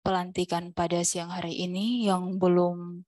pelantikan pada siang hari ini yang belum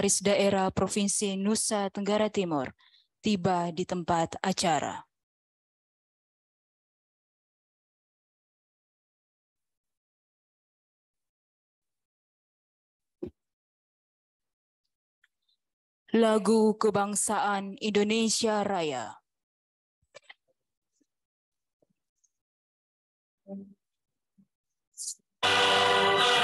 Sekretaris Daerah Provinsi Nusa Tenggara Timur, tiba di tempat acara. Lagu Kebangsaan Indonesia Raya. Thank you.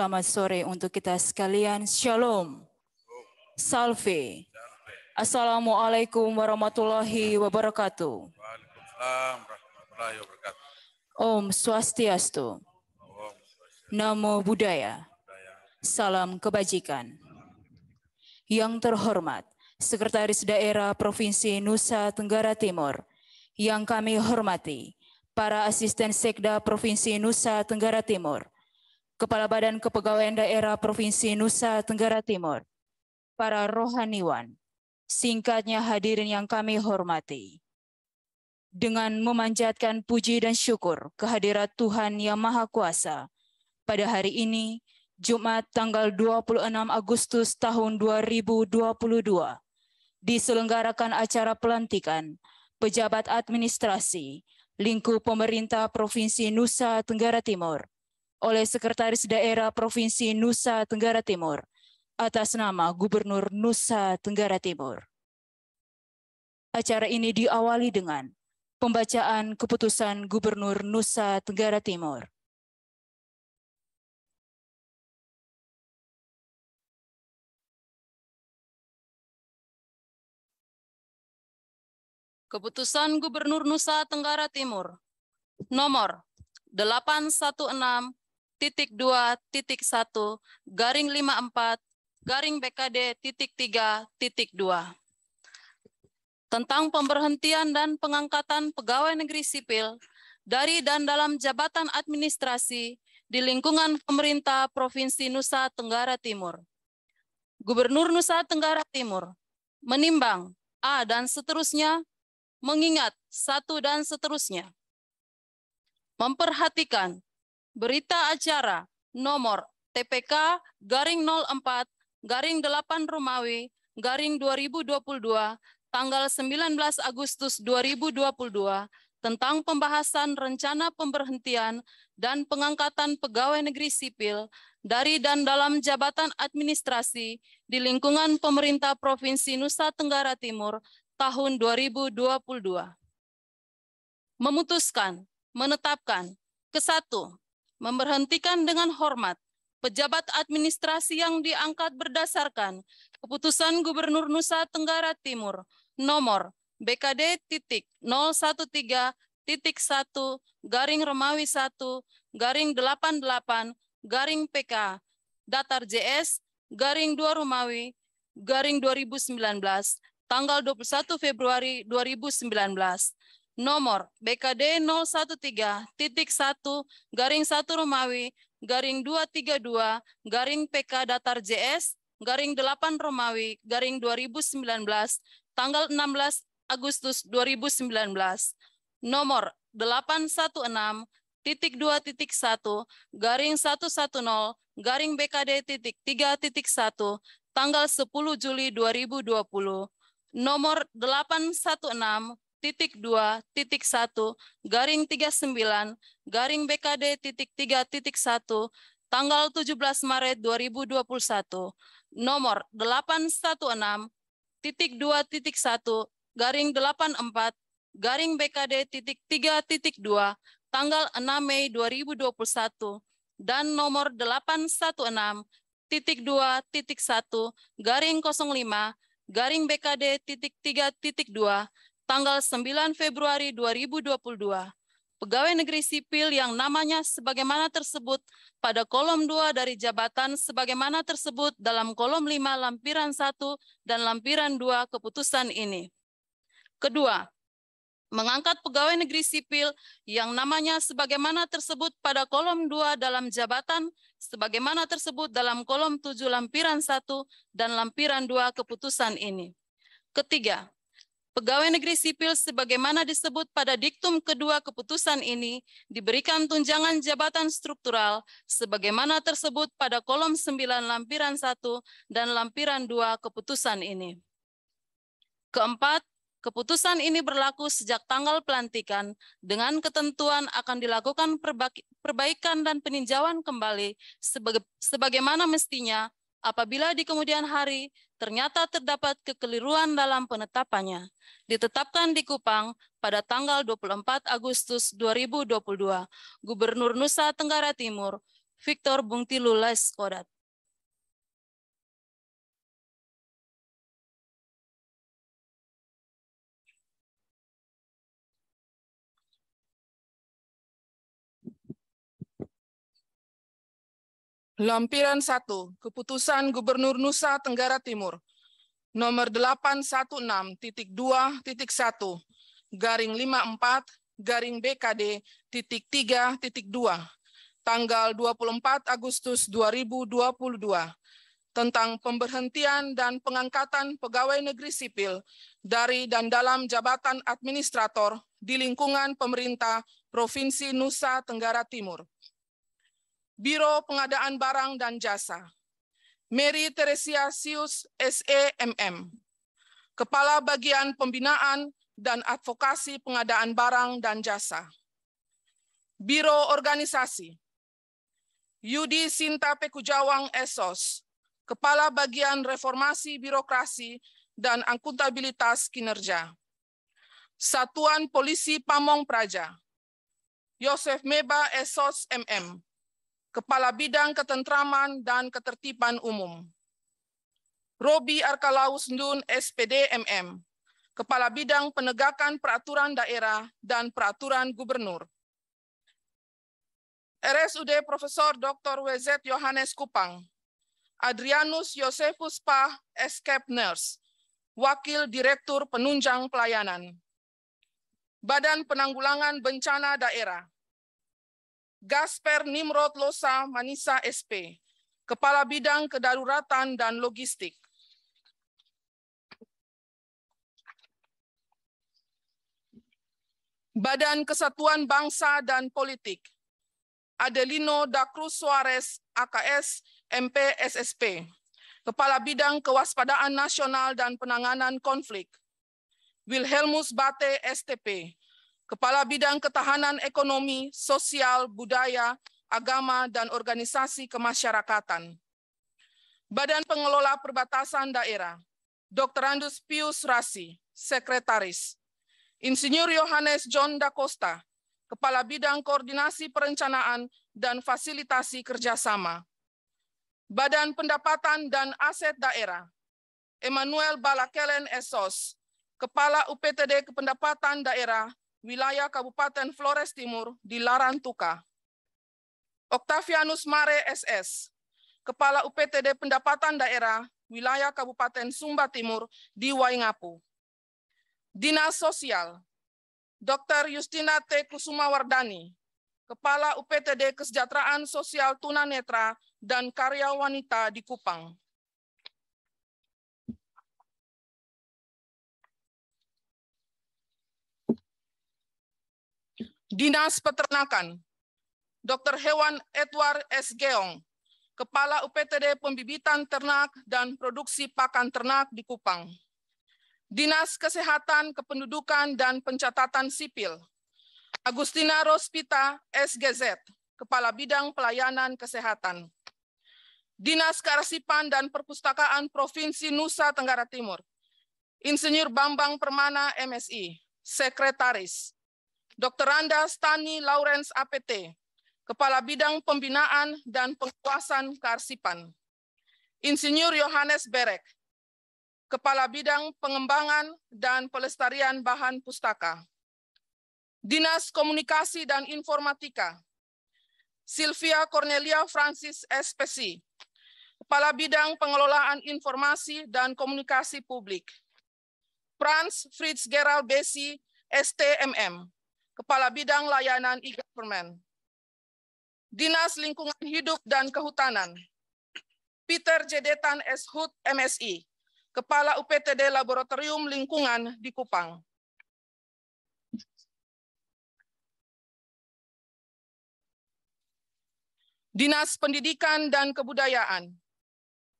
Selamat sore untuk kita sekalian. Shalom. Salve. Assalamualaikum warahmatullahi wabarakatuh. Waalaikumsalam warahmatullahi wabarakatuh. Om Swastiastu. Namo Buddhaya. Salam kebajikan. Yang terhormat, Sekretaris Daerah Provinsi Nusa Tenggara Timur, yang kami hormati, para asisten Sekda Provinsi Nusa Tenggara Timur, Kepala Badan Kepegawaian Daerah Provinsi Nusa Tenggara Timur, para rohaniwan, singkatnya hadirin yang kami hormati. Dengan memanjatkan puji dan syukur kehadirat Tuhan Yang Maha Kuasa, pada hari ini, Jumat tanggal 26 Agustus tahun 2022, diselenggarakan acara pelantikan pejabat administrasi lingkup pemerintah Provinsi Nusa Tenggara Timur oleh Sekretaris Daerah Provinsi Nusa Tenggara Timur atas nama Gubernur Nusa Tenggara Timur. Acara ini diawali dengan pembacaan keputusan Gubernur Nusa Tenggara Timur. Keputusan Gubernur Nusa Tenggara Timur nomor 816 titik 2, titik 1, garing 54, garing BKD, titik tiga titik dua Tentang pemberhentian dan pengangkatan pegawai negeri sipil dari dan dalam jabatan administrasi di lingkungan pemerintah Provinsi Nusa Tenggara Timur. Gubernur Nusa Tenggara Timur menimbang A dan seterusnya, mengingat satu dan seterusnya. Memperhatikan Berita acara nomor TPK garing 04 garing 8 Romawi garing 2022 tanggal 19 Agustus 2022 tentang pembahasan rencana pemberhentian dan pengangkatan pegawai negeri sipil dari dan dalam jabatan administrasi di lingkungan pemerintah Provinsi Nusa Tenggara Timur tahun 2022. Memutuskan, menetapkan, kesatu, memberhentikan dengan hormat pejabat administrasi yang diangkat berdasarkan keputusan Gubernur Nusa Tenggara Timur nomor BKD.013.1 garing Remawi 1 garing 88 garing PK datar JS garing 2 Romawi garing 2019 tanggal 21 Februari 2019 nomor BKD 013.1 garing 1 Romawi garing 232 garing PK datar JS garing 8 Romawi garing 2019 tanggal 16 Agustus 2019 nomor 816.2.1 garing 110 garing BKD titik tanggal 10 Juli 2020 nomor 816 titik 2, titik 1, garing 39, garing BKD titik 3, titik 1, tanggal 17 Maret 2021, nomor 816, titik 2, titik 1, garing 84, garing BKD titik 3, titik 2, tanggal 6 Mei 2021, dan nomor 816, titik 2, titik 1, garing 05, garing BKD titik 3, titik 2, tanggal 9 Februari 2022, pegawai negeri sipil yang namanya sebagaimana tersebut pada kolom 2 dari jabatan sebagaimana tersebut dalam kolom 5 lampiran 1 dan lampiran 2 keputusan ini. Kedua, mengangkat pegawai negeri sipil yang namanya sebagaimana tersebut pada kolom 2 dalam jabatan, sebagaimana tersebut dalam kolom 7 lampiran 1 dan lampiran 2 keputusan ini. Ketiga, Pegawai negeri sipil sebagaimana disebut pada diktum kedua keputusan ini diberikan tunjangan jabatan struktural sebagaimana tersebut pada kolom 9 lampiran 1 dan lampiran 2 keputusan ini. Keempat, keputusan ini berlaku sejak tanggal pelantikan dengan ketentuan akan dilakukan perbaikan dan peninjauan kembali sebagaimana mestinya apabila di kemudian hari ternyata terdapat kekeliruan dalam penetapannya. Ditetapkan di Kupang pada tanggal 24 Agustus 2022, Gubernur Nusa Tenggara Timur, Victor Bungtilu Leskodat. Lampiran 1, Keputusan Gubernur Nusa Tenggara Timur, nomor 816.2.1, garing 54, garing BKD, titik 3, titik 2, tanggal 24 Agustus 2022, tentang pemberhentian dan pengangkatan pegawai negeri sipil dari dan dalam jabatan administrator di lingkungan pemerintah Provinsi Nusa Tenggara Timur. Biro Pengadaan Barang dan Jasa, Mary Teresia Sius SEMM, Kepala Bagian Pembinaan dan Advokasi Pengadaan Barang dan Jasa, Biro Organisasi, Yudi Sinta Pekujawang Esos, Kepala Bagian Reformasi Birokrasi dan Akuntabilitas Kinerja, Satuan Polisi Pamong Praja, Yosef Meba Esos MM, Kepala Bidang Ketentraman dan Ketertiban Umum. Robi Arkalaus Ndun, SPD MM, Kepala Bidang Penegakan Peraturan Daerah dan Peraturan Gubernur. RSUD Profesor Dr. WZ Yohanes Kupang, Adrianus Yosefus Pah, Escape Nurse, Wakil Direktur Penunjang Pelayanan. Badan Penanggulangan Bencana Daerah, Gasper Nimrod Losa Manisa SP, Kepala Bidang Kedaruratan dan Logistik. Badan Kesatuan Bangsa dan Politik, Adelino Dacruz Suarez, AKS, MPSSP, Kepala Bidang Kewaspadaan Nasional dan Penanganan Konflik, Wilhelmus Bate, STP, Kepala Bidang Ketahanan Ekonomi, Sosial, Budaya, Agama, dan Organisasi Kemasyarakatan. Badan Pengelola Perbatasan Daerah, Dr. Andus Pius Rasi, Sekretaris. Insinyur Yohanes John Da Costa, Kepala Bidang Koordinasi Perencanaan dan Fasilitasi Kerjasama. Badan Pendapatan dan Aset Daerah, Emmanuel Balakelen Esos, Kepala UPTD Kependapatan Daerah wilayah Kabupaten Flores Timur di Larantuka. Octavianus Mare SS, Kepala UPTD Pendapatan Daerah wilayah Kabupaten Sumba Timur di Waingapu. Dinas Sosial, Dr. Justina T. Kusumawardani, Kepala UPTD Kesejahteraan Sosial Tunanetra dan Karya Wanita di Kupang. Dinas Peternakan, Dr. Hewan Edward S. Geong, Kepala UPTD Pembibitan Ternak dan Produksi Pakan Ternak di Kupang. Dinas Kesehatan Kependudukan dan Pencatatan Sipil, Agustina Rospita SGZ, Kepala Bidang Pelayanan Kesehatan. Dinas Kearsipan dan Perpustakaan Provinsi Nusa Tenggara Timur, Insinyur Bambang Permana MSI, Sekretaris. Dr. Randa Stani Lawrence APT, Kepala Bidang Pembinaan dan Pengkuasan Kearsipan. Insinyur Yohanes Berek, Kepala Bidang Pengembangan dan Pelestarian Bahan Pustaka. Dinas Komunikasi dan Informatika, Sylvia Cornelia Francis SPC, Kepala Bidang Pengelolaan Informasi dan Komunikasi Publik. Franz Fritz Gerald Besi, STMM, Kepala Bidang Layanan e-Government, Dinas Lingkungan Hidup dan Kehutanan, Peter Jedetan S. Hut, MSI, Kepala UPTD Laboratorium Lingkungan di Kupang. Dinas Pendidikan dan Kebudayaan,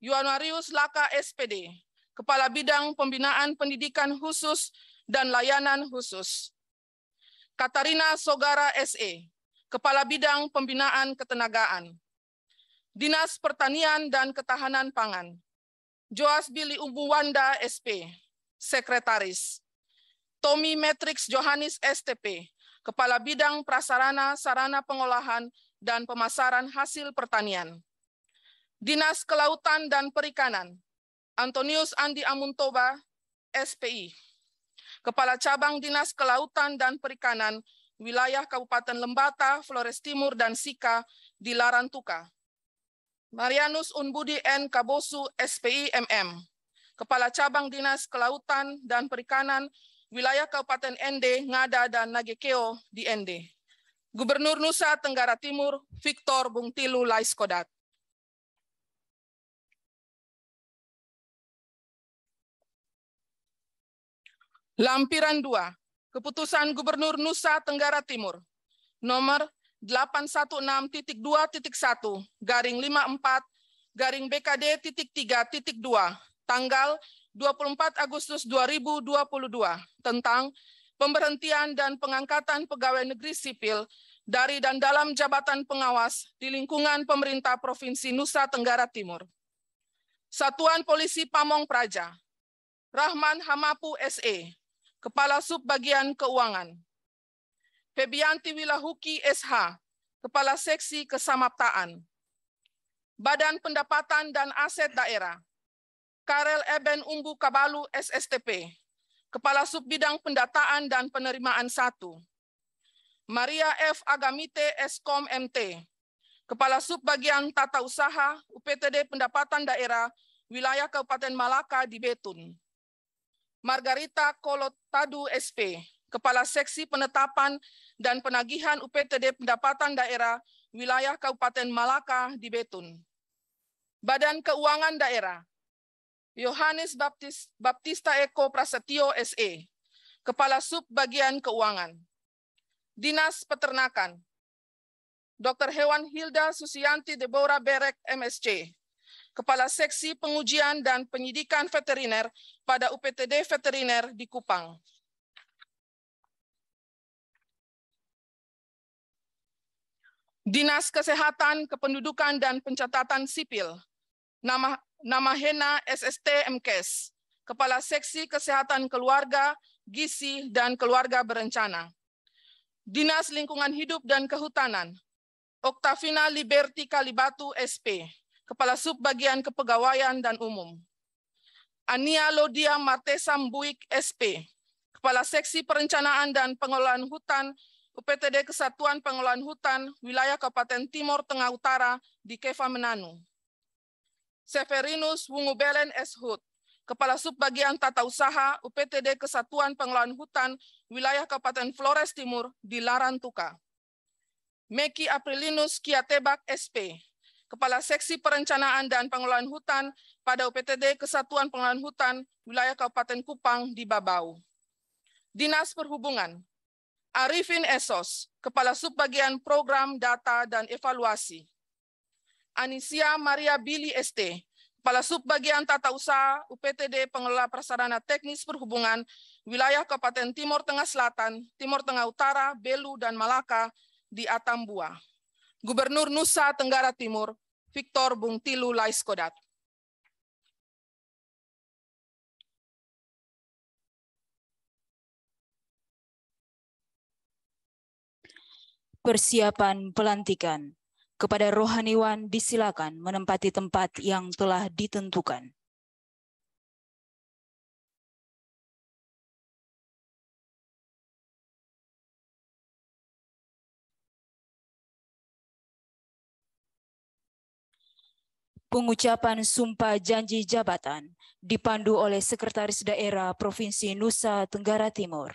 Yuanarius Laka SPD, Kepala Bidang Pembinaan Pendidikan Khusus dan Layanan Khusus, Katarina Sogara SE, Kepala Bidang Pembinaan Ketenagaan, Dinas Pertanian dan Ketahanan Pangan, Joas Billy Ubuwanda SP, Sekretaris, Tommy Matrix Johannes STP, Kepala Bidang Prasarana Sarana Pengolahan dan Pemasaran Hasil Pertanian, Dinas Kelautan dan Perikanan, Antonius Andi Amuntoba, SPI, Kepala Cabang Dinas Kelautan dan Perikanan, wilayah Kabupaten Lembata, Flores Timur, dan Sika di Larantuka. Marianus Unbudi N. Kabosu, SPI MM. Kepala Cabang Dinas Kelautan dan Perikanan, wilayah Kabupaten ND, Ngada, dan Nagekeo di ND. Gubernur Nusa Tenggara Timur, Victor Bungtilu Laiskodat. Lampiran 2, Keputusan Gubernur Nusa Tenggara Timur, nomor 816.2.1, garing 54, garing BKD.3.2. tanggal 24 Agustus 2022 tentang pemberhentian dan pengangkatan pegawai negeri sipil dari dan dalam jabatan pengawas di lingkungan pemerintah Provinsi Nusa Tenggara Timur. Satuan Polisi Pamong Praja, Rahman Hamapu SE, Kepala Subbagian Keuangan. Febianti Wilahuki SH, Kepala Seksi Kesamaptaan. Badan Pendapatan dan Aset Daerah. Karel Eben Umbu Kabalu SSTP, Kepala Subbidang Pendataan dan Penerimaan 1. Maria F. Agamite Eskom MT, Kepala Subbagian Tata Usaha UPTD Pendapatan Daerah Wilayah Kabupaten Malaka di Betun. Margarita Kolotadu SP, Kepala Seksi Penetapan dan Penagihan UPTD Pendapatan Daerah Wilayah Kabupaten Malaka di Betun. Badan Keuangan Daerah, Yohanes Baptis, Baptista Eko Prasetyo SE, Kepala Subbagian Keuangan. Dinas Peternakan, Dr. Hewan Hilda Susianti Deborah Berek MSC, Kepala Seksi Pengujian dan Penyidikan Veteriner pada UPTD Veteriner di Kupang. Dinas Kesehatan Kependudukan dan Pencatatan Sipil, nama, nama Hena SST MKes, Kepala Seksi Kesehatan Keluarga, Gisi, dan Keluarga Berencana. Dinas Lingkungan Hidup dan Kehutanan, Oktavina Liberti Kalibatu SP. Kepala Subbagian Kepegawaian dan Umum. Ania Lodia Martesam Buik, SP, Kepala Seksi Perencanaan dan Pengelolaan Hutan UPTD Kesatuan Pengelolaan Hutan Wilayah Kabupaten Timur Tengah Utara di Keva Menanu. Severinus Wungubelen Hood, Kepala Subbagian Tata Usaha UPTD Kesatuan Pengelolaan Hutan Wilayah Kabupaten Flores Timur di Larantuka. Meki Aprilinus Kiatebak SP, Kepala Seksi Perencanaan dan Pengelolaan Hutan pada UPTD Kesatuan Pengelolaan Hutan Wilayah Kabupaten Kupang di Babau. Dinas Perhubungan, Arifin Esos, Kepala Subbagian Program Data dan Evaluasi. Anisia Maria Billy ST, Kepala Subbagian Tata Usaha UPTD Pengelola Prasarana Teknis Perhubungan Wilayah Kabupaten Timur Tengah Selatan, Timur Tengah Utara, Belu, dan Malaka di Atambua. Gubernur Nusa Tenggara Timur, Victor Bung Bungtilu Laiskodat. Persiapan pelantikan. Kepada rohaniwan disilakan menempati tempat yang telah ditentukan. Pengucapan sumpah janji jabatan dipandu oleh Sekretaris Daerah Provinsi Nusa Tenggara Timur.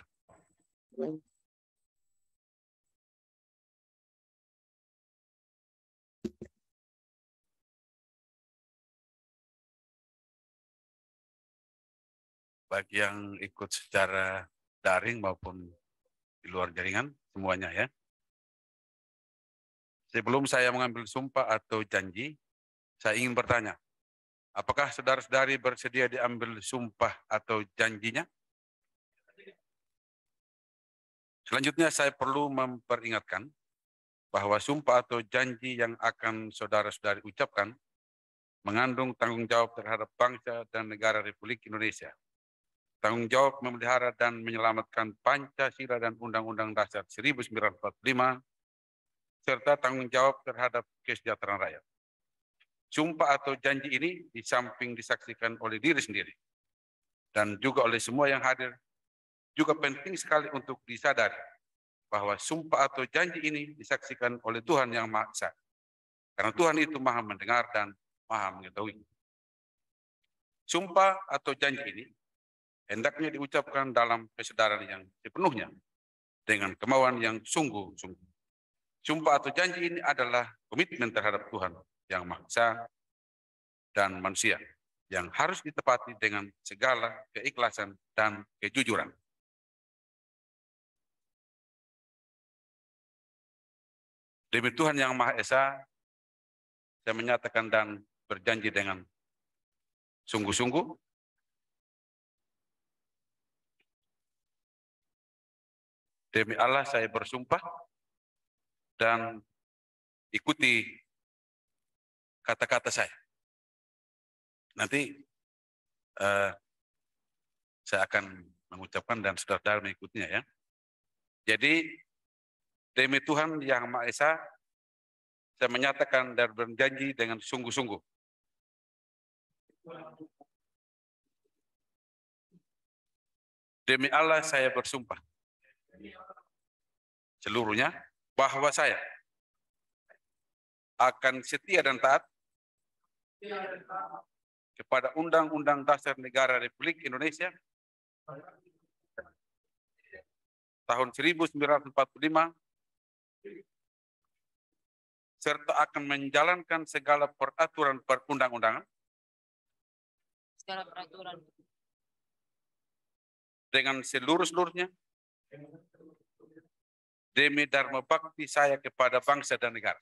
Baik yang ikut secara daring maupun di luar jaringan, semuanya ya. Sebelum saya mengambil sumpah atau janji, saya ingin bertanya, apakah saudara-saudari bersedia diambil sumpah atau janjinya? Selanjutnya saya perlu memperingatkan bahwa sumpah atau janji yang akan saudara-saudari ucapkan mengandung tanggung jawab terhadap bangsa dan negara Republik Indonesia. Tanggung jawab memelihara dan menyelamatkan Pancasila dan Undang-Undang Dasar 1945, serta tanggung jawab terhadap kesejahteraan rakyat sumpah atau janji ini di samping disaksikan oleh diri sendiri dan juga oleh semua yang hadir, juga penting sekali untuk disadari bahwa sumpah atau janji ini disaksikan oleh Tuhan yang Maha Esa. Karena Tuhan itu Maha mendengar dan Maha mengetahui. Sumpah atau janji ini hendaknya diucapkan dalam kesadaran yang sepenuhnya dengan kemauan yang sungguh-sungguh. Sumpah atau janji ini adalah komitmen terhadap Tuhan yang Maha dan manusia yang harus ditepati dengan segala keikhlasan dan kejujuran. Demi Tuhan Yang Maha Esa, saya menyatakan dan berjanji dengan sungguh-sungguh Demi Allah saya bersumpah dan ikuti kata-kata saya. Nanti eh, saya akan mengucapkan dan saudara mengikutinya ya. Jadi demi Tuhan yang Maha Esa, saya menyatakan dan berjanji dengan sungguh-sungguh. Demi Allah saya bersumpah seluruhnya bahwa saya akan setia dan taat kepada Undang-Undang Dasar Negara Republik Indonesia tahun 1945 serta akan menjalankan segala peraturan perundang-undangan dengan seluruh-seluruhnya demi dharma bakti saya kepada bangsa dan negara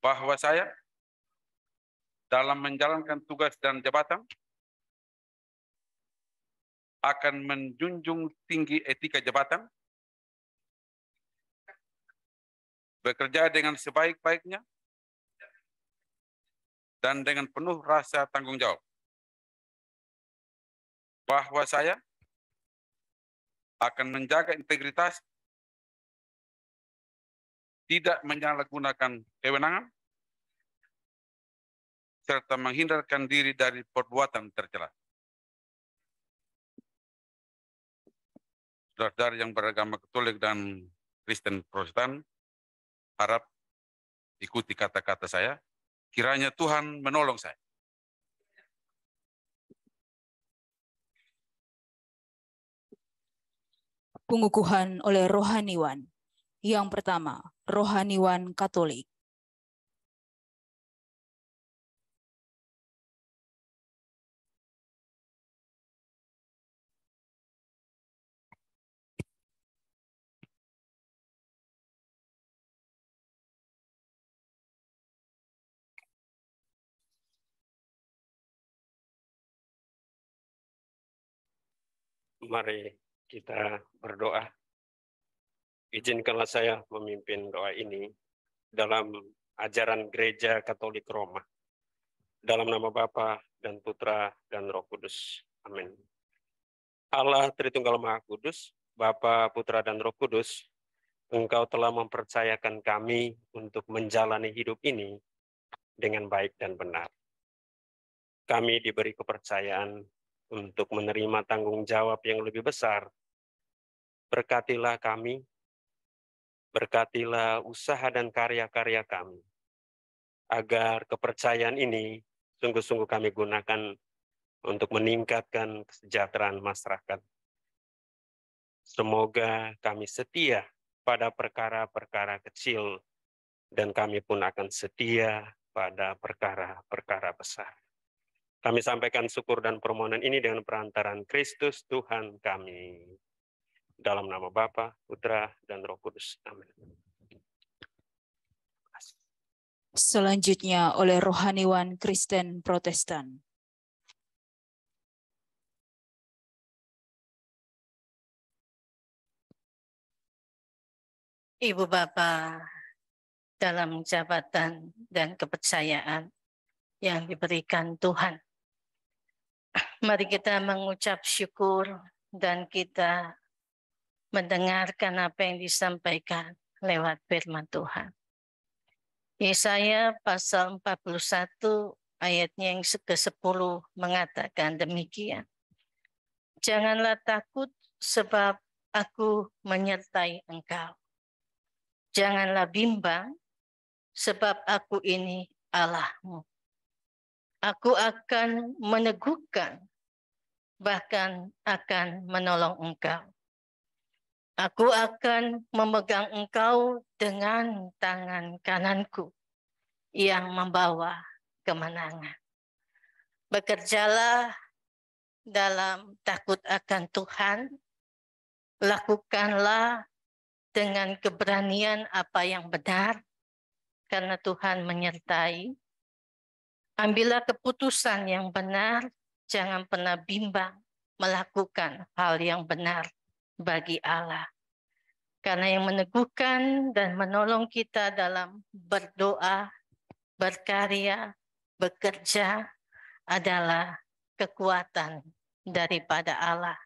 bahwa saya dalam menjalankan tugas dan jabatan akan menjunjung tinggi etika jabatan, bekerja dengan sebaik-baiknya, dan dengan penuh rasa tanggung jawab. Bahwa saya akan menjaga integritas tidak menyalahgunakan kewenangan, serta menghindarkan diri dari perbuatan tercela. saudara yang beragama Katolik dan Kristen Protestan, harap ikuti kata-kata saya. Kiranya Tuhan menolong saya. Pengukuhan oleh rohaniwan. Yang pertama, rohaniwan Katolik. Mari kita berdoa izinkanlah saya memimpin doa ini dalam ajaran gereja Katolik Roma. Dalam nama Bapa dan Putra dan Roh Kudus. Amin. Allah Tritunggal Maha Kudus, Bapa, Putra, dan Roh Kudus, Engkau telah mempercayakan kami untuk menjalani hidup ini dengan baik dan benar. Kami diberi kepercayaan untuk menerima tanggung jawab yang lebih besar. Berkatilah kami Berkatilah usaha dan karya-karya kami, agar kepercayaan ini sungguh-sungguh kami gunakan untuk meningkatkan kesejahteraan masyarakat. Semoga kami setia pada perkara-perkara kecil, dan kami pun akan setia pada perkara-perkara besar. Kami sampaikan syukur dan permohonan ini dengan perantaran Kristus Tuhan kami. Dalam nama Bapa, Putra, dan Roh Kudus. Amin. Selanjutnya oleh rohaniwan Kristen Protestan. Ibu Bapa, dalam jabatan dan kepercayaan yang diberikan Tuhan. Mari kita mengucap syukur dan kita mendengarkan apa yang disampaikan lewat firman Tuhan. Yesaya pasal 41 ayatnya yang ke-10 mengatakan demikian. Janganlah takut sebab aku menyertai engkau. Janganlah bimbang sebab aku ini Allahmu. Aku akan meneguhkan bahkan akan menolong engkau Aku akan memegang engkau dengan tangan kananku yang membawa kemenangan. Bekerjalah dalam takut akan Tuhan. Lakukanlah dengan keberanian apa yang benar karena Tuhan menyertai. Ambillah keputusan yang benar, jangan pernah bimbang melakukan hal yang benar bagi Allah. Karena yang meneguhkan dan menolong kita dalam berdoa, berkarya, bekerja adalah kekuatan daripada Allah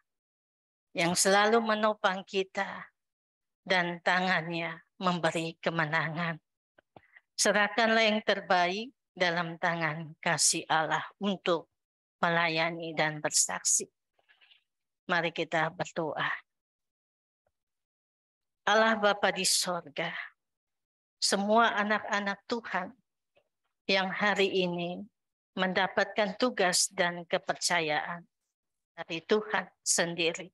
yang selalu menopang kita dan tangannya memberi kemenangan. Serahkanlah yang terbaik dalam tangan kasih Allah untuk melayani dan bersaksi. Mari kita berdoa. Allah Bapa di sorga, semua anak-anak Tuhan yang hari ini mendapatkan tugas dan kepercayaan dari Tuhan sendiri.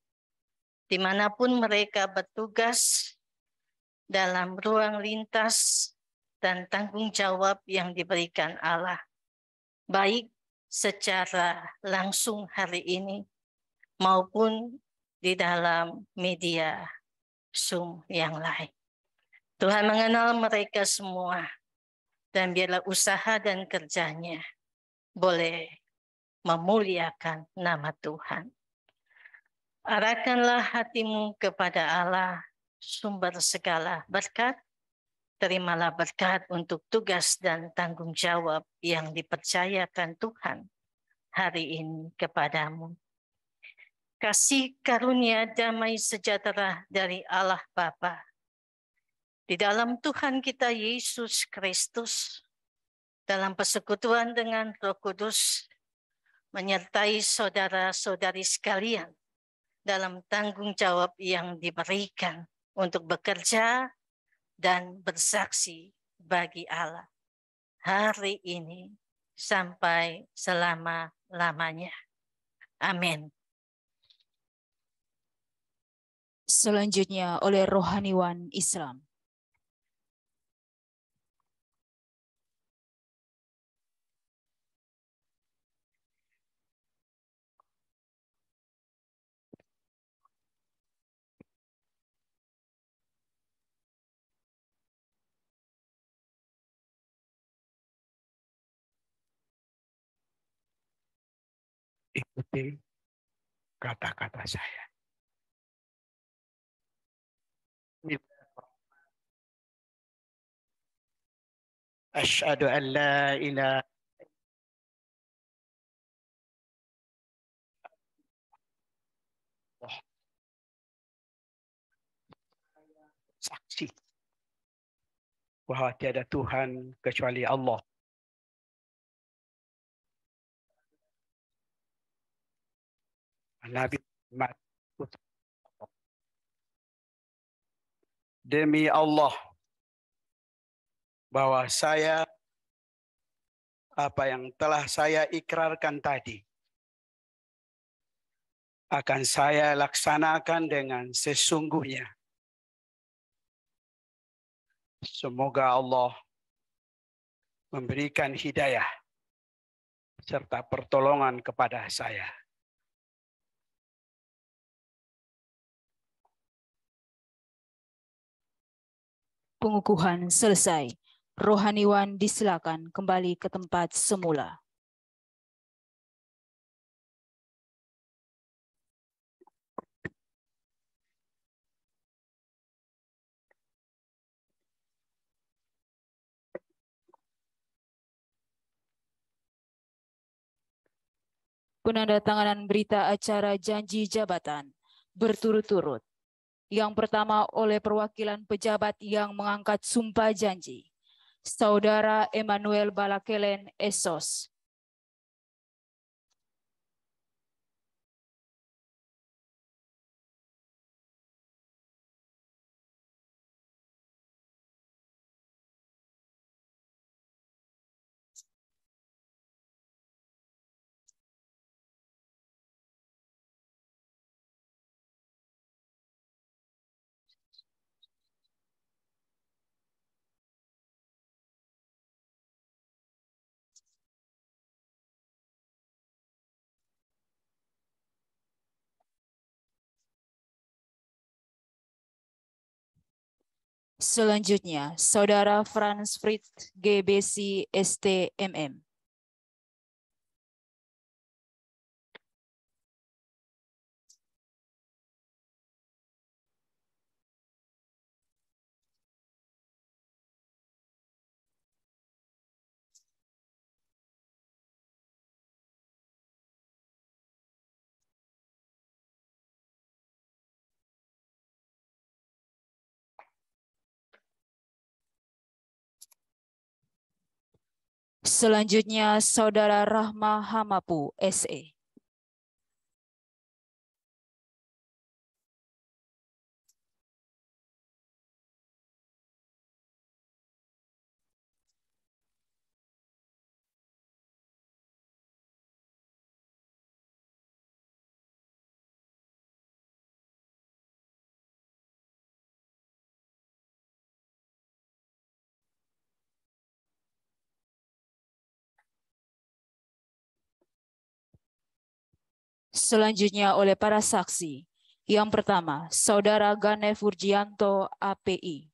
Dimanapun mereka bertugas dalam ruang lintas dan tanggung jawab yang diberikan Allah, baik secara langsung hari ini maupun di dalam media sum yang lain. Tuhan mengenal mereka semua dan biarlah usaha dan kerjanya boleh memuliakan nama Tuhan. Arahkanlah hatimu kepada Allah, sumber segala berkat. Terimalah berkat untuk tugas dan tanggung jawab yang dipercayakan Tuhan hari ini kepadamu kasih karunia damai sejahtera dari Allah Bapa. Di dalam Tuhan kita Yesus Kristus, dalam persekutuan dengan Roh Kudus, menyertai saudara-saudari sekalian dalam tanggung jawab yang diberikan untuk bekerja dan bersaksi bagi Allah hari ini sampai selama-lamanya. Amin. selanjutnya oleh rohaniwan Islam. Ikuti kata-kata saya. أشهد أن لا إله saksi bahwa tiada Tuhan kecuali Allah. Nabi Muhammad demi Allah bahwa saya apa yang telah saya ikrarkan tadi akan saya laksanakan dengan sesungguhnya. Semoga Allah memberikan hidayah serta pertolongan kepada saya. Pengukuhan selesai. Rohaniwan disilakan kembali ke tempat semula. penandatanganan berita acara janji jabatan berturut-turut yang pertama oleh perwakilan pejabat yang mengangkat sumpah janji, Saudara Emmanuel Balakelen Esos, Selanjutnya, Saudara Franz Fritz GBC STMM. Selanjutnya Saudara Rahma Hamapu, SE. selanjutnya oleh para saksi. Yang pertama, Saudara Gane Furgianto API.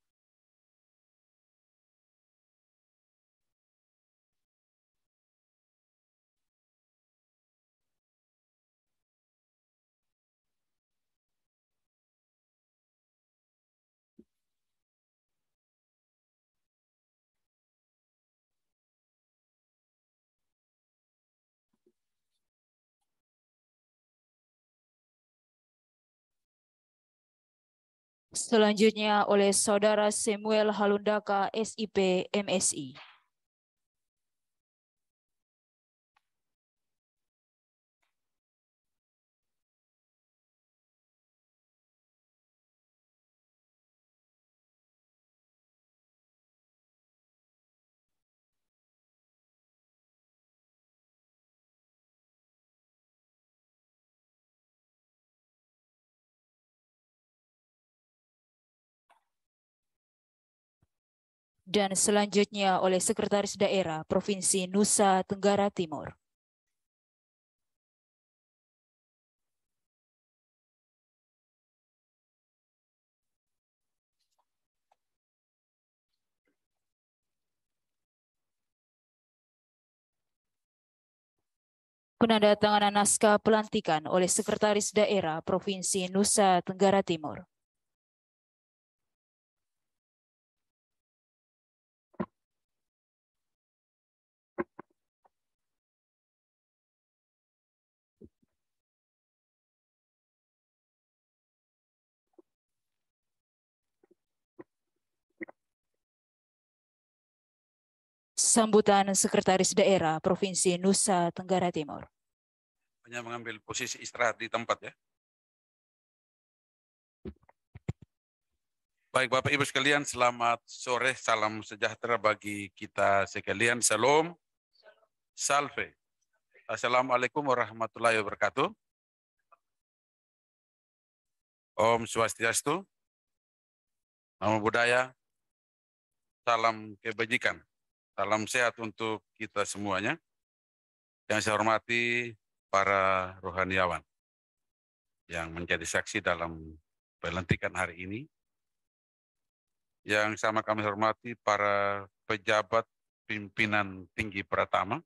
Selanjutnya oleh Saudara Samuel Halundaka, SIP, MSI. dan selanjutnya oleh Sekretaris Daerah Provinsi Nusa Tenggara Timur. Penandatanganan naskah pelantikan oleh Sekretaris Daerah Provinsi Nusa Tenggara Timur. sambutan Sekretaris Daerah Provinsi Nusa Tenggara Timur. Hanya mengambil posisi istirahat di tempat ya. Baik Bapak Ibu sekalian, selamat sore, salam sejahtera bagi kita sekalian. Salam, salve. Assalamualaikum warahmatullahi wabarakatuh. Om Swastiastu, Namo Buddhaya, salam kebajikan. Salam sehat untuk kita semuanya. Yang saya hormati para rohaniawan yang menjadi saksi dalam pelantikan hari ini. Yang sama kami hormati para pejabat pimpinan tinggi pertama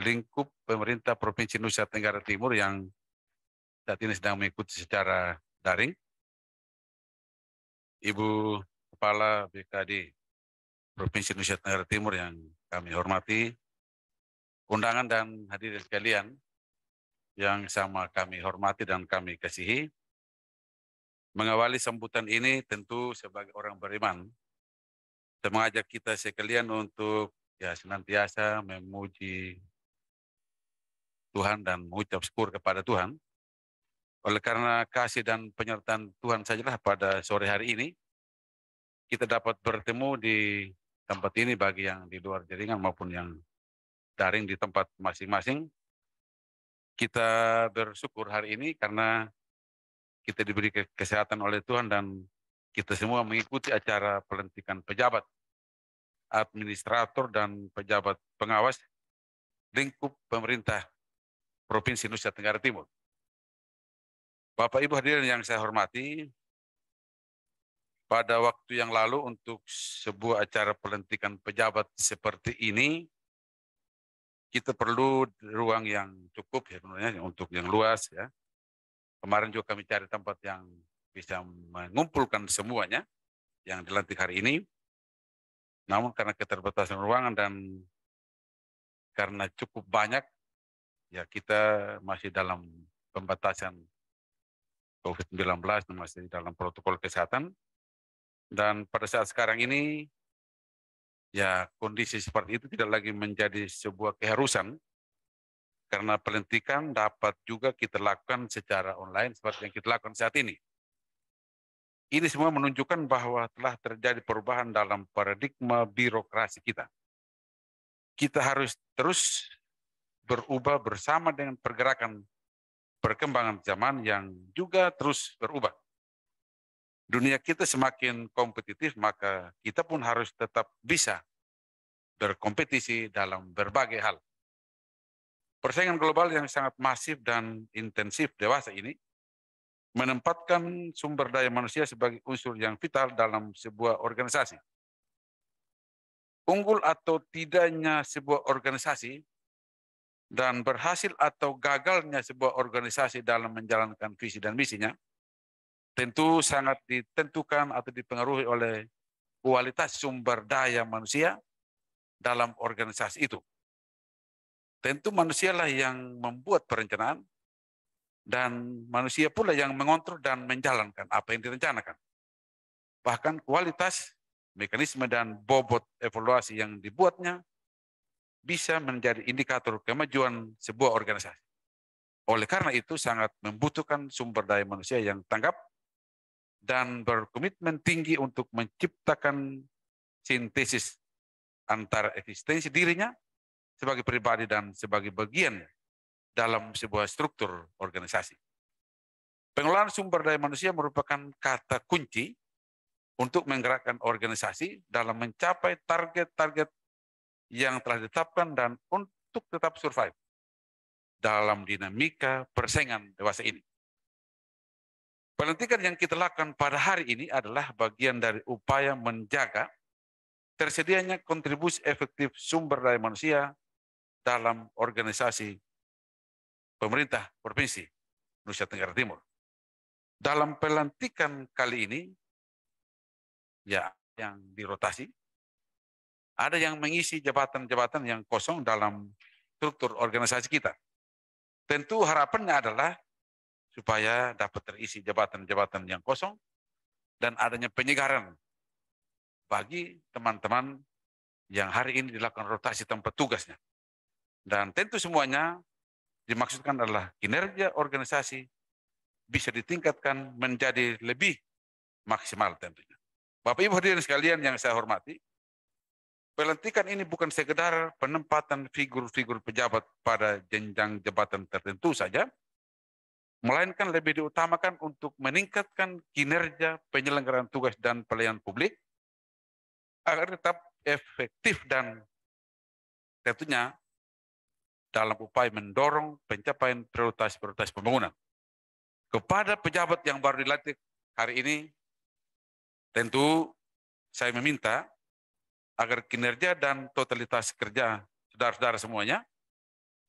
lingkup pemerintah Provinsi Nusa Tenggara Timur yang saat ini sedang mengikuti secara daring. Ibu Kepala BKD Provinsi Nusa Tenggara Timur yang kami hormati, undangan dan hadirin sekalian yang sama kami hormati dan kami kasihi. Mengawali sambutan ini tentu sebagai orang beriman, saya mengajak kita sekalian untuk ya senantiasa memuji Tuhan dan mengucap syukur kepada Tuhan. Oleh karena kasih dan penyertaan Tuhan sajalah pada sore hari ini, kita dapat bertemu di tempat ini bagi yang di luar jaringan maupun yang daring di tempat masing-masing. Kita bersyukur hari ini karena kita diberi kesehatan oleh Tuhan dan kita semua mengikuti acara pelantikan pejabat, administrator dan pejabat pengawas lingkup pemerintah Provinsi Nusa Tenggara Timur. Bapak Ibu hadirin yang saya hormati, pada waktu yang lalu untuk sebuah acara pelantikan pejabat seperti ini, kita perlu ruang yang cukup ya sebenarnya untuk yang luas ya. Kemarin juga kami cari tempat yang bisa mengumpulkan semuanya yang dilantik hari ini. Namun karena keterbatasan ruangan dan karena cukup banyak, ya kita masih dalam pembatasan COVID-19 masih dalam protokol kesehatan dan pada saat sekarang ini, ya kondisi seperti itu tidak lagi menjadi sebuah keharusan, karena pelantikan dapat juga kita lakukan secara online seperti yang kita lakukan saat ini. Ini semua menunjukkan bahwa telah terjadi perubahan dalam paradigma birokrasi kita. Kita harus terus berubah bersama dengan pergerakan perkembangan zaman yang juga terus berubah dunia kita semakin kompetitif, maka kita pun harus tetap bisa berkompetisi dalam berbagai hal. Persaingan global yang sangat masif dan intensif dewasa ini menempatkan sumber daya manusia sebagai unsur yang vital dalam sebuah organisasi. Unggul atau tidaknya sebuah organisasi dan berhasil atau gagalnya sebuah organisasi dalam menjalankan visi dan misinya tentu sangat ditentukan atau dipengaruhi oleh kualitas sumber daya manusia dalam organisasi itu. Tentu manusialah yang membuat perencanaan dan manusia pula yang mengontrol dan menjalankan apa yang direncanakan. Bahkan kualitas, mekanisme dan bobot evaluasi yang dibuatnya bisa menjadi indikator kemajuan sebuah organisasi. Oleh karena itu sangat membutuhkan sumber daya manusia yang tanggap dan berkomitmen tinggi untuk menciptakan sintesis antara eksistensi dirinya sebagai pribadi dan sebagai bagian dalam sebuah struktur organisasi. Pengelolaan sumber daya manusia merupakan kata kunci untuk menggerakkan organisasi dalam mencapai target-target yang telah ditetapkan dan untuk tetap survive dalam dinamika persaingan dewasa ini. Pelantikan yang kita lakukan pada hari ini adalah bagian dari upaya menjaga tersedianya kontribusi efektif sumber daya manusia dalam organisasi pemerintah provinsi Nusa Tenggara Timur. Dalam pelantikan kali ini, ya yang dirotasi, ada yang mengisi jabatan-jabatan yang kosong dalam struktur organisasi kita. Tentu harapannya adalah supaya dapat terisi jabatan-jabatan yang kosong dan adanya penyegaran bagi teman-teman yang hari ini dilakukan rotasi tempat tugasnya. Dan tentu semuanya dimaksudkan adalah kinerja organisasi bisa ditingkatkan menjadi lebih maksimal tentunya. Bapak Ibu hadirin sekalian yang saya hormati, pelantikan ini bukan sekedar penempatan figur-figur pejabat pada jenjang jabatan tertentu saja, melainkan lebih diutamakan untuk meningkatkan kinerja penyelenggaraan tugas dan pelayanan publik agar tetap efektif dan tentunya dalam upaya mendorong pencapaian prioritas-prioritas pembangunan. Kepada pejabat yang baru dilantik hari ini, tentu saya meminta agar kinerja dan totalitas kerja saudara-saudara semuanya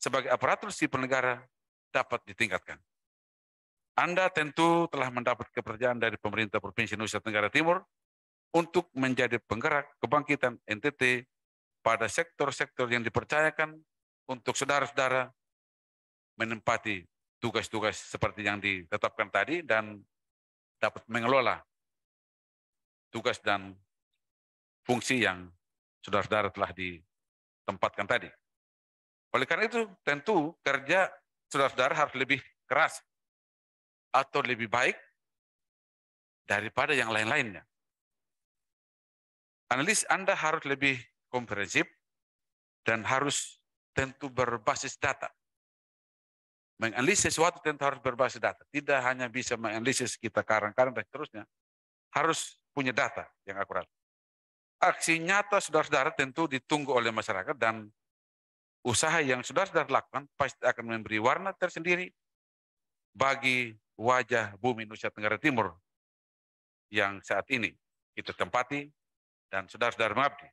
sebagai aparatur sipil negara dapat ditingkatkan. Anda tentu telah mendapat kepercayaan dari pemerintah Provinsi Nusa Tenggara Timur untuk menjadi penggerak kebangkitan NTT pada sektor-sektor yang dipercayakan untuk saudara-saudara menempati tugas-tugas seperti yang ditetapkan tadi dan dapat mengelola tugas dan fungsi yang saudara-saudara telah ditempatkan tadi. Oleh karena itu, tentu kerja saudara-saudara harus lebih keras atau lebih baik daripada yang lain-lainnya. Analis Anda harus lebih komprehensif dan harus tentu berbasis data. Menganalisis sesuatu tentu harus berbasis data. Tidak hanya bisa menganalisis kita karang-karang dan seterusnya. Harus punya data yang akurat. Aksi nyata saudara-saudara tentu ditunggu oleh masyarakat dan usaha yang saudara-saudara lakukan pasti akan memberi warna tersendiri bagi wajah bumi Nusa Tenggara Timur yang saat ini kita tempati dan saudara-saudara mengabdi.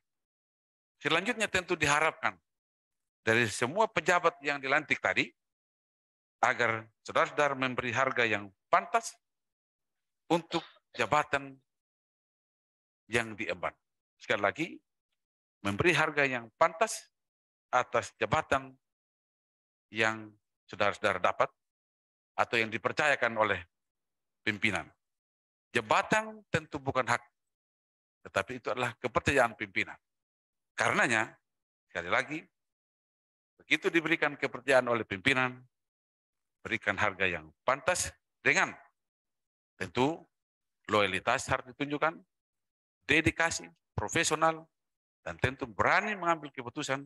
Selanjutnya tentu diharapkan dari semua pejabat yang dilantik tadi agar saudara-saudara memberi harga yang pantas untuk jabatan yang diemban. Sekali lagi, memberi harga yang pantas atas jabatan yang saudara-saudara dapat atau yang dipercayakan oleh pimpinan. Jabatan tentu bukan hak, tetapi itu adalah kepercayaan pimpinan. Karenanya, sekali lagi, begitu diberikan kepercayaan oleh pimpinan, berikan harga yang pantas dengan tentu loyalitas harus ditunjukkan, dedikasi, profesional, dan tentu berani mengambil keputusan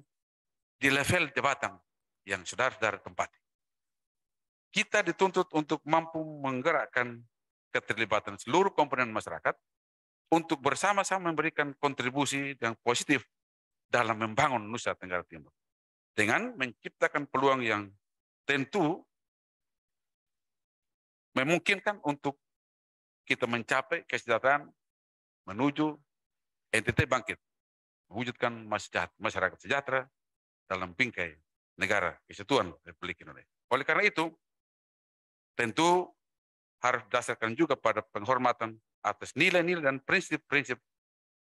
di level jabatan yang saudara-saudara tempati kita dituntut untuk mampu menggerakkan keterlibatan seluruh komponen masyarakat untuk bersama-sama memberikan kontribusi yang positif dalam membangun Nusa Tenggara Timur. Dengan menciptakan peluang yang tentu memungkinkan untuk kita mencapai kesejahteraan menuju NTT bangkit. Wujudkan masyarakat sejahtera dalam bingkai negara kesatuan Republik Indonesia. Oleh karena itu, Tentu harus dasarkan juga pada penghormatan atas nilai-nilai dan prinsip-prinsip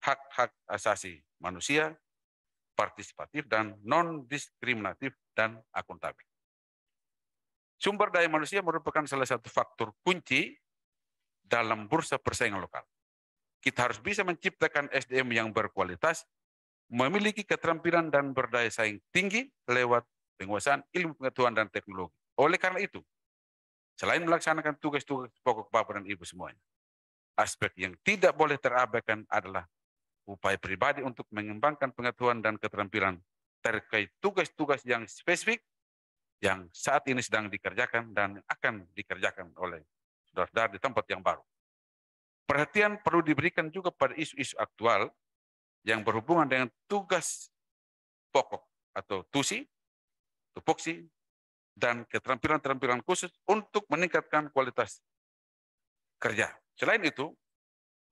hak-hak asasi manusia, partisipatif dan non-diskriminatif dan akuntabel. Sumber daya manusia merupakan salah satu faktor kunci dalam bursa persaingan lokal. Kita harus bisa menciptakan SDM yang berkualitas, memiliki keterampilan dan berdaya saing tinggi lewat penguasaan ilmu pengetahuan dan teknologi. Oleh karena itu, Selain melaksanakan tugas-tugas pokok Bapak dan Ibu semuanya, aspek yang tidak boleh terabaikan adalah upaya pribadi untuk mengembangkan pengetahuan dan keterampilan terkait tugas-tugas yang spesifik yang saat ini sedang dikerjakan dan akan dikerjakan oleh saudara-saudara di tempat yang baru. Perhatian perlu diberikan juga pada isu-isu aktual yang berhubungan dengan tugas pokok atau tusi, tupoksi, dan keterampilan terampilan khusus untuk meningkatkan kualitas kerja. Selain itu,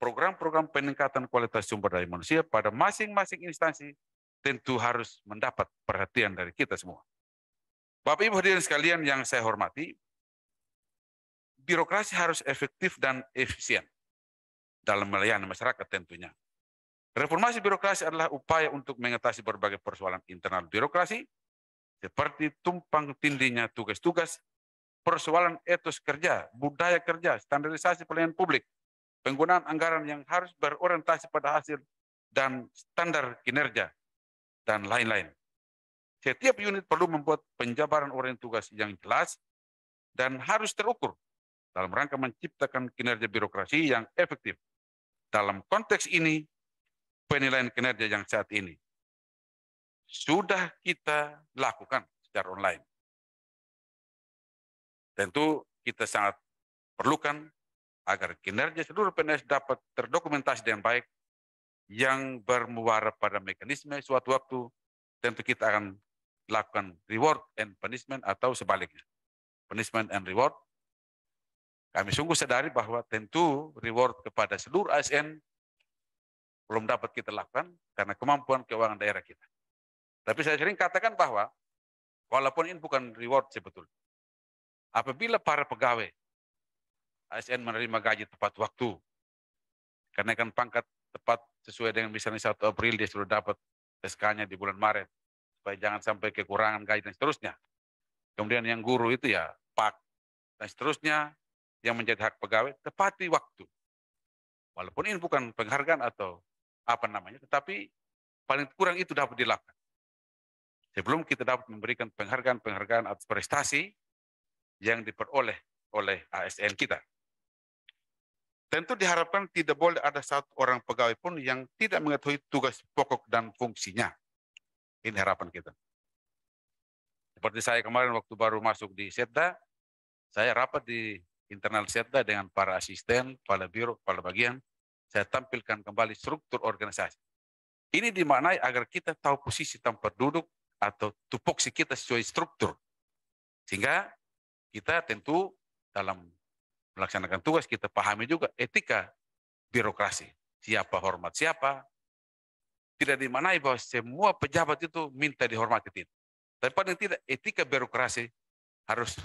program-program peningkatan kualitas sumber daya manusia pada masing-masing instansi tentu harus mendapat perhatian dari kita semua. Bapak Ibu hadirin sekalian yang saya hormati, birokrasi harus efektif dan efisien dalam melayani masyarakat tentunya. Reformasi birokrasi adalah upaya untuk mengatasi berbagai persoalan internal birokrasi seperti tumpang tindihnya tugas-tugas, persoalan etos kerja, budaya kerja, standarisasi pelayanan publik, penggunaan anggaran yang harus berorientasi pada hasil dan standar kinerja, dan lain-lain. Setiap unit perlu membuat penjabaran orientasi tugas yang jelas dan harus terukur dalam rangka menciptakan kinerja birokrasi yang efektif. Dalam konteks ini, penilaian kinerja yang saat ini sudah kita lakukan secara online. Tentu kita sangat perlukan agar kinerja seluruh PNS dapat terdokumentasi dengan baik yang bermuara pada mekanisme suatu waktu, tentu kita akan lakukan reward and punishment atau sebaliknya. Punishment and reward. Kami sungguh sadari bahwa tentu reward kepada seluruh ASN belum dapat kita lakukan karena kemampuan keuangan daerah kita. Tapi saya sering katakan bahwa walaupun ini bukan reward sebetulnya. Apabila para pegawai ASN menerima gaji tepat waktu, karena kan pangkat tepat sesuai dengan misalnya 1 April dia sudah dapat SK-nya di bulan Maret, supaya jangan sampai kekurangan gaji dan seterusnya. Kemudian yang guru itu ya pak dan seterusnya yang menjadi hak pegawai tepati waktu. Walaupun ini bukan penghargaan atau apa namanya, tetapi paling kurang itu dapat dilakukan. Sebelum kita dapat memberikan penghargaan-penghargaan atas prestasi yang diperoleh oleh ASN kita. Tentu diharapkan tidak boleh ada satu orang pegawai pun yang tidak mengetahui tugas pokok dan fungsinya. Ini harapan kita. Seperti saya kemarin waktu baru masuk di SETA, saya rapat di internal SETA dengan para asisten, para biro, para bagian. Saya tampilkan kembali struktur organisasi. Ini dimaknai agar kita tahu posisi tempat duduk, atau tupoksi kita sesuai struktur. Sehingga kita tentu dalam melaksanakan tugas kita pahami juga etika birokrasi. Siapa hormat siapa. Tidak dimanai bahwa semua pejabat itu minta dihormati tidak. Tapi paling tidak etika birokrasi harus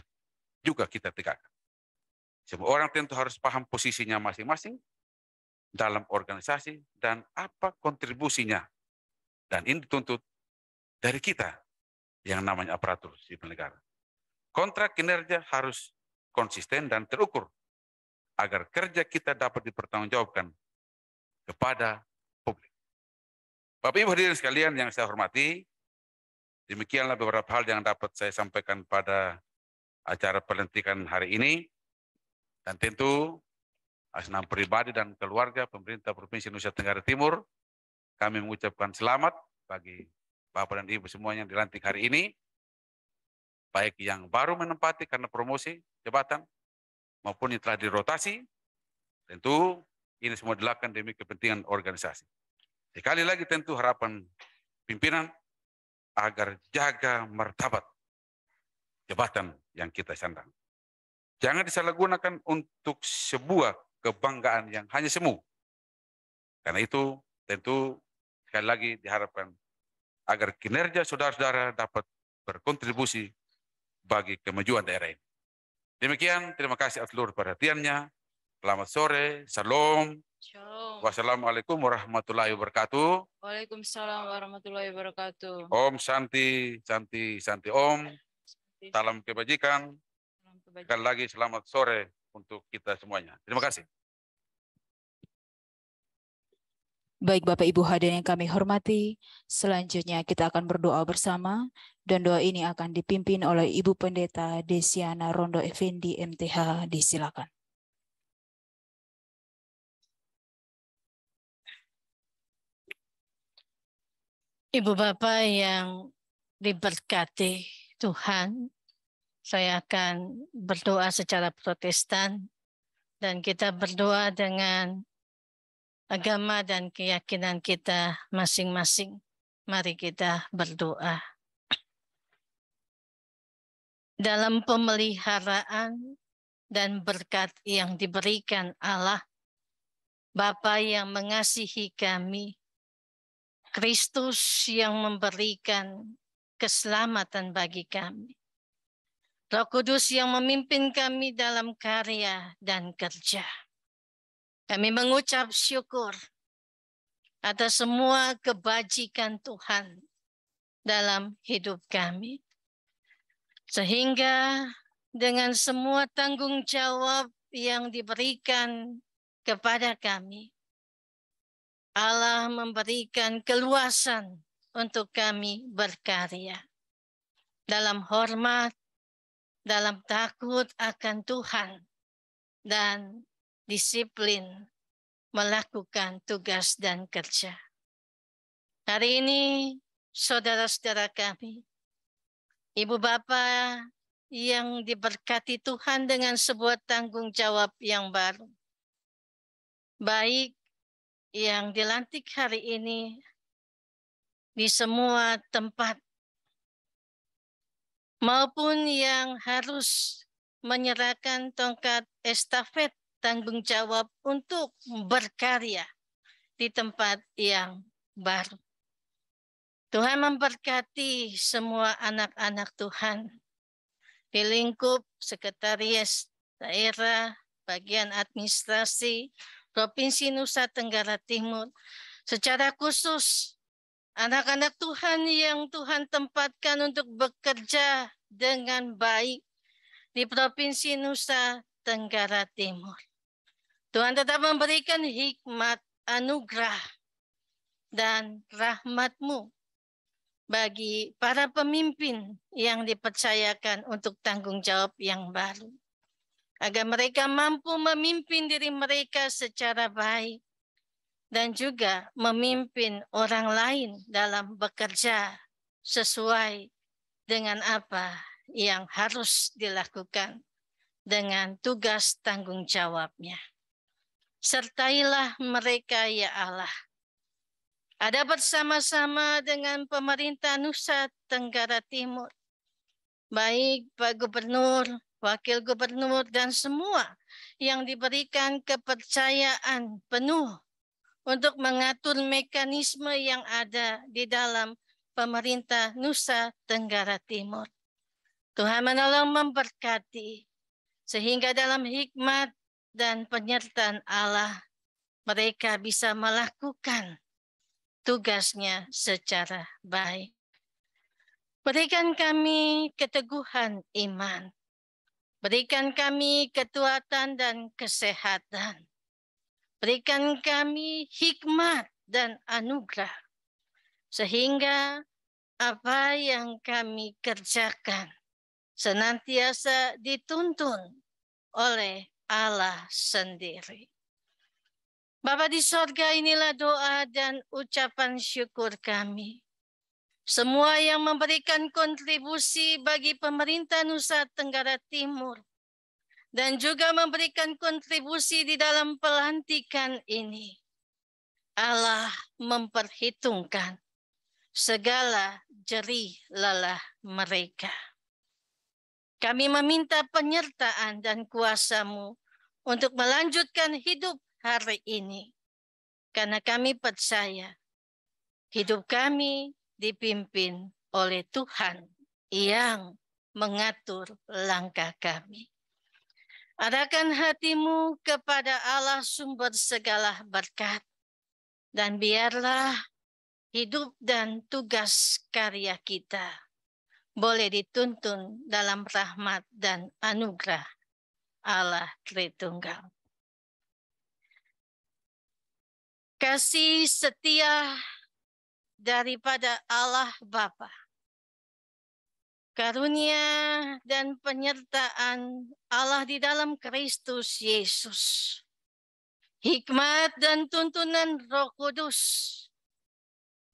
juga kita tegakkan. Semua orang tentu harus paham posisinya masing-masing dalam organisasi dan apa kontribusinya. Dan ini dituntut dari kita yang namanya aparatur sipil negara. Kontrak kinerja harus konsisten dan terukur agar kerja kita dapat dipertanggungjawabkan kepada publik. Bapak Ibu hadirin sekalian yang saya hormati, demikianlah beberapa hal yang dapat saya sampaikan pada acara pelantikan hari ini. Dan tentu Asnam pribadi dan keluarga pemerintah Provinsi Nusa Tenggara Timur, kami mengucapkan selamat bagi Bapak dan Ibu semuanya yang dilantik hari ini, baik yang baru menempati karena promosi jabatan, maupun yang telah dirotasi, tentu ini semua dilakukan demi kepentingan organisasi. Sekali lagi tentu harapan pimpinan agar jaga martabat jabatan yang kita sandang. Jangan disalahgunakan untuk sebuah kebanggaan yang hanya semu. Karena itu tentu sekali lagi diharapkan agar kinerja saudara-saudara dapat berkontribusi bagi kemajuan daerah ini. Demikian, terima kasih atas seluruh perhatiannya. Selamat sore, salam. Shalom. Wassalamualaikum warahmatullahi wabarakatuh. Waalaikumsalam warahmatullahi wabarakatuh. Om Santi, Santi, Santi Om. Salam kebajikan. Sekali lagi selamat sore untuk kita semuanya. Terima kasih. Baik Bapak Ibu hadirin yang kami hormati, selanjutnya kita akan berdoa bersama dan doa ini akan dipimpin oleh Ibu Pendeta Desiana Rondo Effendi MTH. Disilakan. Ibu Bapak yang diberkati Tuhan, saya akan berdoa secara protestan dan kita berdoa dengan agama dan keyakinan kita masing-masing. Mari kita berdoa. Dalam pemeliharaan dan berkat yang diberikan Allah, Bapa yang mengasihi kami, Kristus yang memberikan keselamatan bagi kami. Roh Kudus yang memimpin kami dalam karya dan kerja. Kami mengucap syukur atas semua kebajikan Tuhan dalam hidup kami. Sehingga dengan semua tanggung jawab yang diberikan kepada kami, Allah memberikan keluasan untuk kami berkarya. Dalam hormat, dalam takut akan Tuhan, dan disiplin melakukan tugas dan kerja. Hari ini, saudara-saudara kami, ibu bapak yang diberkati Tuhan dengan sebuah tanggung jawab yang baru, baik yang dilantik hari ini di semua tempat, maupun yang harus menyerahkan tongkat estafet tanggung jawab untuk berkarya di tempat yang baru. Tuhan memberkati semua anak-anak Tuhan di lingkup sekretaris daerah, bagian administrasi, Provinsi Nusa Tenggara Timur. Secara khusus, anak-anak Tuhan yang Tuhan tempatkan untuk bekerja dengan baik di Provinsi Nusa Tenggara Timur. Tuhan tetap memberikan hikmat, anugerah, dan rahmatmu bagi para pemimpin yang dipercayakan untuk tanggung jawab yang baru. Agar mereka mampu memimpin diri mereka secara baik dan juga memimpin orang lain dalam bekerja sesuai dengan apa yang harus dilakukan dengan tugas tanggung jawabnya. Sertailah mereka, ya Allah. Ada bersama-sama dengan pemerintah Nusa Tenggara Timur, baik Pak Gubernur, Wakil Gubernur, dan semua yang diberikan kepercayaan penuh untuk mengatur mekanisme yang ada di dalam pemerintah Nusa Tenggara Timur. Tuhan menolong memberkati, sehingga dalam hikmat dan penyertaan Allah, mereka bisa melakukan tugasnya secara baik. Berikan kami keteguhan iman. Berikan kami ketuatan dan kesehatan. Berikan kami hikmat dan anugerah. Sehingga apa yang kami kerjakan senantiasa dituntun oleh Allah sendiri. Bapak di sorga inilah doa dan ucapan syukur kami. Semua yang memberikan kontribusi bagi pemerintah Nusa Tenggara Timur dan juga memberikan kontribusi di dalam pelantikan ini. Allah memperhitungkan segala jerih lelah mereka. Kami meminta penyertaan dan kuasamu untuk melanjutkan hidup hari ini. Karena kami percaya hidup kami dipimpin oleh Tuhan yang mengatur langkah kami. Adakan hatimu kepada Allah sumber segala berkat. Dan biarlah hidup dan tugas karya kita boleh dituntun dalam rahmat dan anugerah Allah Tritunggal. Kasih setia daripada Allah Bapa, karunia dan penyertaan Allah di dalam Kristus Yesus, hikmat dan tuntunan Roh Kudus,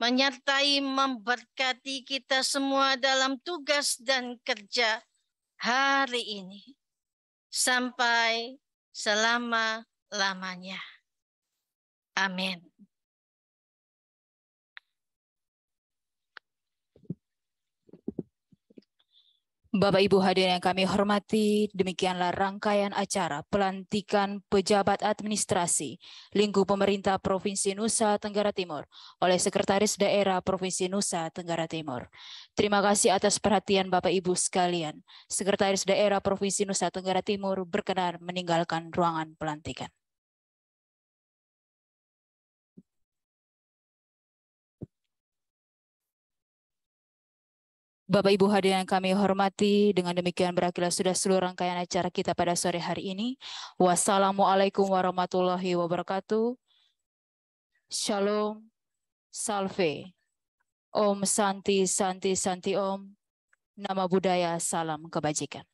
menyertai memberkati kita semua dalam tugas dan kerja hari ini sampai selama-lamanya. Amin. Bapak Ibu hadirin yang kami hormati, demikianlah rangkaian acara pelantikan pejabat administrasi lingkup pemerintah Provinsi Nusa Tenggara Timur oleh Sekretaris Daerah Provinsi Nusa Tenggara Timur. Terima kasih atas perhatian Bapak Ibu sekalian. Sekretaris Daerah Provinsi Nusa Tenggara Timur berkenan meninggalkan ruangan pelantikan. Bapak Ibu hadir yang kami hormati, dengan demikian berakhirlah sudah seluruh rangkaian acara kita pada sore hari ini. Wassalamualaikum warahmatullahi wabarakatuh. Shalom, salve, Om Santi, Santi, Santi Om, nama budaya, salam kebajikan.